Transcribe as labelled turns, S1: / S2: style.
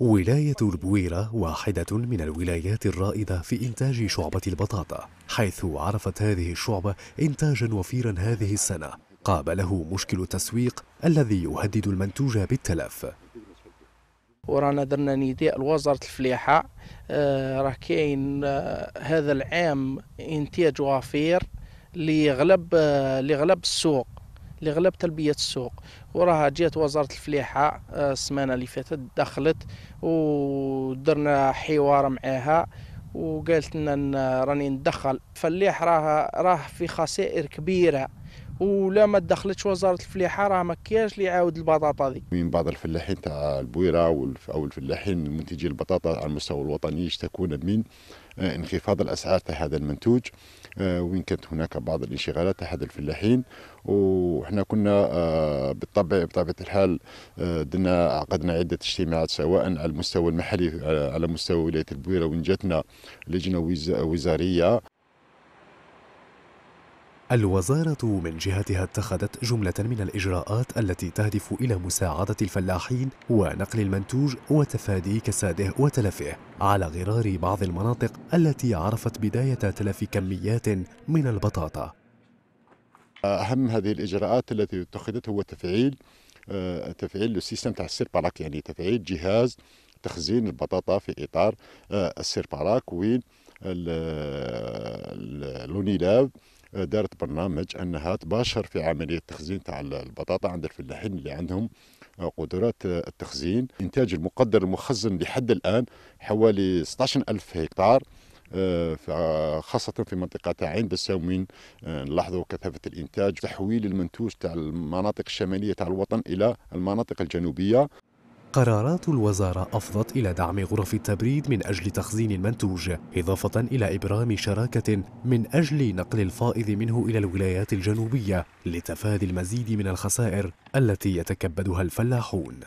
S1: ولاية البويرة واحدة من الولايات الرائدة في إنتاج شعبة البطاطا حيث عرفت هذه الشعبة إنتاجا وفيرا هذه السنة قابله مشكل التسويق الذي يهدد المنتوج بالتلف
S2: ورانا درنا نداء لوزارة الفلاحة آه، راه كاين آه، هذا العام إنتاج وفير لغلب آه، لغلب السوق لغلب تلبيه السوق وراها جات وزاره الفلاحه آه، السمانه اللي فاتت دخلت ودرنا حوار معاها وقالت لنا راني ندخل فلاح راه راه في خسائر كبيره ولا ما دخلتش وزاره الفلاحه راه ما كاينش اللي يعاود البطاطا دي
S3: من بعض الفلاحين تاع البويره او الفلاحين منتجي البطاطا على المستوى الوطني يشتكون من آه، انخفاض الاسعار تاع هذا المنتوج آه، وين كانت هناك بعض الانشغالات تاع هذا الفلاحين وحنا كنا آه، بالطبع بطبيعه الحال درنا عقدنا عده اجتماعات سواء على المستوى المحلي على مستوى ولايه البويره وين جاتنا لجنه وزاريه
S1: الوزارة من جهتها اتخذت جملة من الإجراءات التي تهدف إلى مساعدة الفلاحين ونقل المنتوج وتفادي كساده وتلفه على غرار بعض المناطق التي عرفت بداية تلف كميات من البطاطا
S3: أهم هذه الإجراءات التي اتخذت هو تفعيل آه، تفعيل السيستم تاع السيرباراك يعني تفعيل جهاز تخزين البطاطا في إطار آه، السيرباراك وين لونيلاب دارت برنامج انها تباشر في عمليه تخزين تاع البطاطا عند الفلاحين اللي عندهم آه، قدرات آه، التخزين الانتاج المقدر المخزن لحد الان حوالي 16 ألف هكتار آه، خاصة في منطقة عين بساومين نلاحظوا كثافة الإنتاج تحويل المنتوج تاع المناطق الشمالية تاع الوطن إلى المناطق الجنوبية
S1: قرارات الوزارة أفضت إلى دعم غرف التبريد من أجل تخزين المنتوج إضافة إلى إبرام شراكة من أجل نقل الفائض منه إلى الولايات الجنوبية لتفادي المزيد من الخسائر التي يتكبدها الفلاحون